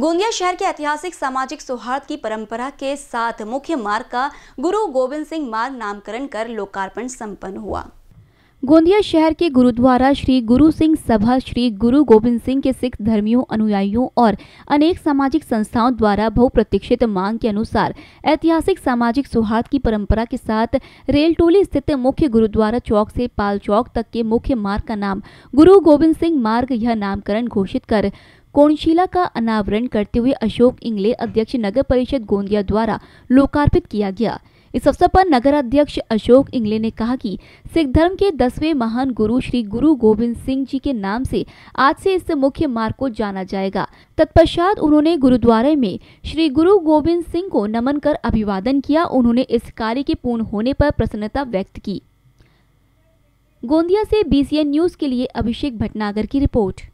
गोंदिया शहर के ऐतिहासिक सामाजिक सौहार्द की परंपरा के साथ मुख्य मार्ग का गुरु गोविंद सिंह मार्ग नामकरण कर लोकार्पण संपन्न हुआ गोंदिया शहर के गुरुद्वारा श्री गुरु सिंह सभा श्री गुरु गोविंद सिंह के सिख धर्मियों अनुयायियों और अनेक सामाजिक संस्थाओं द्वारा बहुप्रतीक्षित मांग के अनुसार ऐतिहासिक सामाजिक सौहार्द की परंपरा के साथ रेल टोली स्थित मुख्य गुरुद्वारा चौक से पाल चौक तक के मुख्य मार्ग का नाम गुरु गोविंद सिंह मार्ग यह नामकरण घोषित कर कोणशिला का अनावरण करते हुए अशोक इंगले अध्यक्ष नगर परिषद गोंदिया द्वारा लोकार्पित किया गया इस अवसर पर नगर अध्यक्ष अशोक इंगले ने कहा कि सिख धर्म के दसवें महान गुरु श्री गुरु गोविंद सिंह जी के नाम से आज से इस मुख्य मार्ग को जाना जाएगा तत्पश्चात उन्होंने गुरुद्वारे में श्री गुरु गोविंद सिंह को नमन कर अभिवादन किया उन्होंने इस कार्य के पूर्ण होने पर प्रसन्नता व्यक्त की गोंदिया से बीसीएन न्यूज के लिए अभिषेक भटनागर की रिपोर्ट